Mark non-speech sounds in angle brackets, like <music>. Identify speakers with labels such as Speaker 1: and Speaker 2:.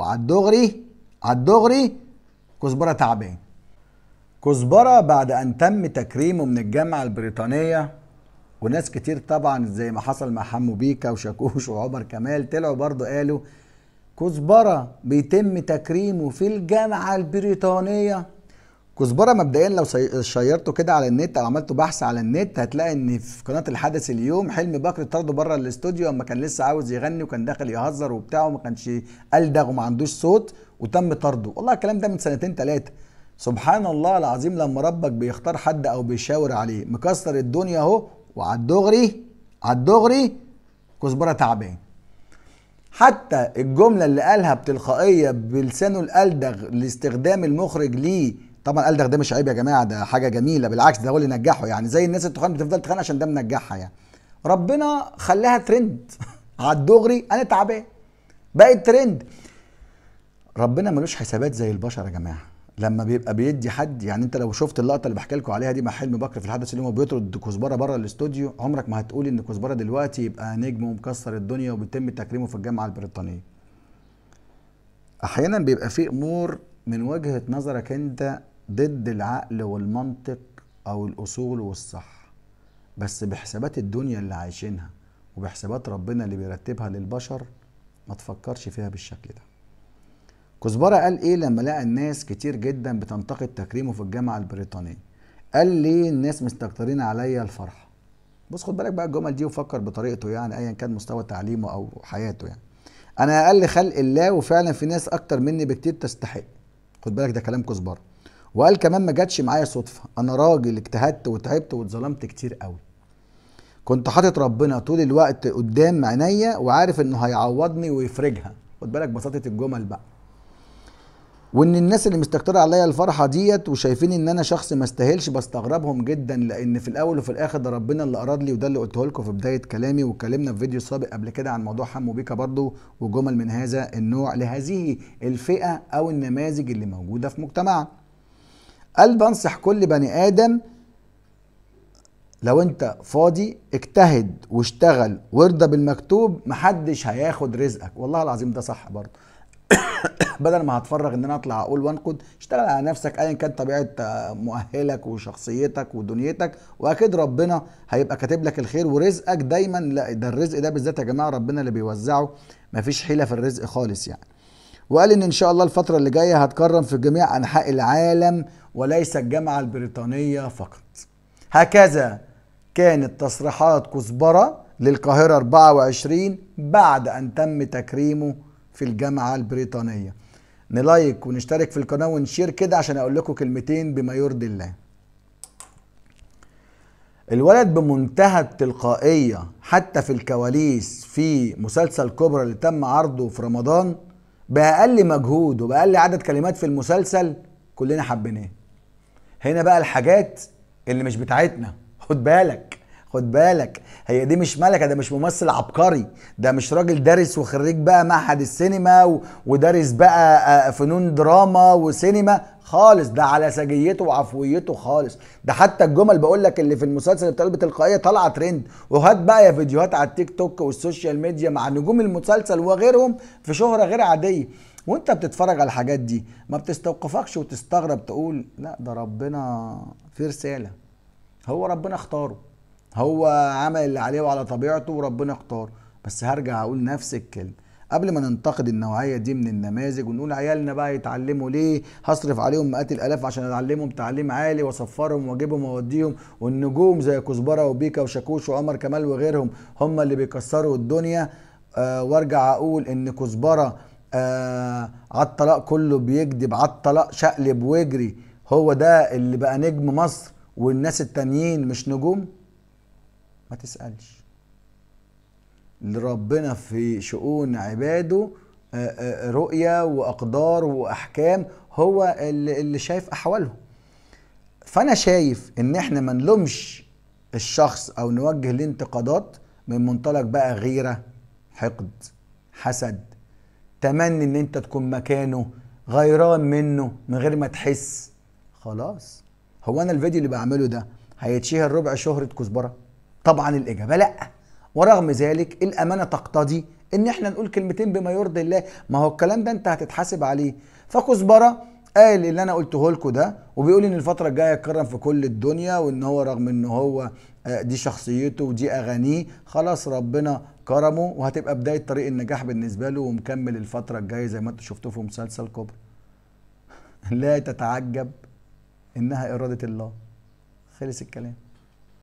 Speaker 1: وعلى الدغري على الدغري كزبره تعبان كزبره بعد ان تم تكريمه من الجامعه البريطانيه وناس كتير طبعا زي ما حصل مع حمو بيكا وشاكوش وعمر كمال طلعوا برضو قالوا كزبره بيتم تكريمه في الجامعه البريطانيه كزبره مبدئيا لو شيرته كده على النت او عملته بحث على النت هتلاقي ان في قناه الحدث اليوم حلمي بكر طرده بره الاستوديو اما كان لسه عاوز يغني وكان داخل يهزر وبتاع وما كانش الدغ وما عندوش صوت وتم طرده والله الكلام ده من سنتين ثلاثه سبحان الله العظيم لما ربك بيختار حد او بيشاور عليه مكسر الدنيا اهو وعلى الدغري على الدغري كزبره تعبان حتى الجمله اللي قالها بتلقائيه بلسانه الالدغ لاستخدام المخرج ليه طبعا قال ده مش عيب يا جماعه ده حاجه جميله بالعكس ده هو اللي نجحه يعني زي الناس التخان بتفضل تخان عشان ده منجحها يعني ربنا خلاها ترند <laughs> على الدغري انا تعبان بقت ترند ربنا ملوش حسابات زي البشر يا جماعه لما بيبقى بيدي حد يعني انت لو شفت اللقطه اللي بحكي لكم عليها دي مع حلمي بكر في الحدث اللي هو بيطرد كزبره بره الاستوديو عمرك ما هتقول ان كزبره دلوقتي يبقى نجم ومكسر الدنيا وبيتم تكريمه في الجامعه البريطانيه احيانا بيبقى في امور من وجهه نظرك انت ضد العقل والمنطق او الاصول والصح بس بحسابات الدنيا اللي عايشينها وبحسابات ربنا اللي بيرتبها للبشر ما تفكرش فيها بالشكل ده كزبره قال ايه لما لقى الناس كتير جدا بتنتقد تكريمه في الجامعه البريطانيه قال ليه الناس مستكترين عليا الفرحه بص خد بالك بقى الجمل دي وفكر بطريقته يعني ايا كان مستوى تعليمه او حياته يعني انا اقل خلق الله وفعلا في ناس اكتر مني بكتير تستحق خد بالك ده كلام كزبره وقال كمان ما جاتش معايا صدفه انا راجل اجتهدت وتعبت واتظلمت كتير قوي كنت حاطط ربنا طول الوقت قدام عينيا وعارف انه هيعوضني ويفرجها خد بالك بساطه الجمل بقى وان الناس اللي مستكتره عليا الفرحه ديت وشايفين ان انا شخص ما استاهلش بستغربهم جدا لان في الاول وفي الاخر ده ربنا اللي اراد لي وده اللي قلته لكم في بدايه كلامي واتكلمنا في فيديو سابق قبل كده عن موضوع حمو بيكا برضو وجمل من هذا النوع لهذه الفئه او النماذج اللي موجوده في مجتمعنا قال بنصح كل بني ادم لو انت فاضي اجتهد واشتغل وارضى بالمكتوب محدش هياخد رزقك والله العظيم ده صح برضه <coughs> بدل ما هتفرغ ان انا اطلع اقول وانقد اشتغل على نفسك ايا كان طبيعه آه، مؤهلك وشخصيتك ودنيتك واكيد ربنا هيبقى كاتب لك الخير ورزقك دايما لا ده الرزق ده بالذات يا جماعه ربنا اللي بيوزعه مفيش حيله في الرزق خالص يعني وقال ان ان شاء الله الفتره اللي جايه هتكرم في جميع انحاء العالم وليس الجامعه البريطانيه فقط هكذا كانت تصريحات كزبره للقاهره 24 بعد ان تم تكريمه في الجامعه البريطانيه نلايك ونشترك في القناه ونشير كده عشان اقول لكم كلمتين بما يرضي الله الولد بمنتهى التلقائيه حتى في الكواليس في مسلسل كبرى اللي تم عرضه في رمضان باقل مجهود وباقل عدد كلمات في المسلسل كلنا حبيناه هنا بقى الحاجات اللي مش بتاعتنا خد بالك خد بالك هي دي مش ملكه ده مش ممثل عبقري ده مش راجل دارس وخريج بقى معهد السينما و... ودارس بقى آه، آه، فنون دراما وسينما خالص ده على سجيته وعفويته خالص ده حتى الجمل بقول لك اللي في المسلسل بتقلب تلقائيه طالعه ترند وهات بقى يا فيديوهات على التيك توك والسوشيال ميديا مع نجوم المسلسل وغيرهم في شهره غير عاديه وانت بتتفرج على الحاجات دي ما بتستوقفكش وتستغرب تقول لا ده ربنا في رساله هو ربنا اختاره هو عمل اللي عليه وعلى طبيعته وربنا اختار بس هرجع اقول نفس الكلمه قبل ما ننتقد النوعيه دي من النماذج ونقول عيالنا بقى يتعلموا ليه هصرف عليهم مئات الالاف عشان اعلمهم تعليم عالي واسفرهم واجيبهم واوديهم والنجوم زي كزبره وبيكا وشاكوش وقمر كمال وغيرهم هم اللي بيكسروا الدنيا آه وارجع اقول ان كزبره آه على الطلاق كله بيكذب على الطلاق شقلب ويجري هو ده اللي بقى نجم مصر والناس التانيين مش نجوم ما تسألش لربنا في شؤون عباده آه، آه، رؤية وأقدار وأحكام هو اللي شايف أحوالهم فأنا شايف إن إحنا ما نلومش الشخص أو نوجه الانتقادات من منطلق بقى غيرة حقد حسد تمني إن أنت تكون مكانه غيران منه من غير ما تحس خلاص هو أنا الفيديو اللي بعمله ده هيتشهر ربع شهرة كزبرة طبعا الاجابه لا ورغم ذلك الامانه تقتضي ان احنا نقول كلمتين بما يرضي الله ما هو الكلام ده انت هتتحاسب عليه فكزبره قال اللي انا قلته لكم ده وبيقول ان الفتره الجايه يتكرم في كل الدنيا وان هو رغم ان هو آه، دي شخصيته ودي اغانيه خلاص ربنا كرمه وهتبقى بدايه طريق النجاح بالنسبه له ومكمل الفتره الجايه زي ما انتم شفتوه في مسلسل كوبري <laughs> لا تتعجب انها اراده الله خلص الكلام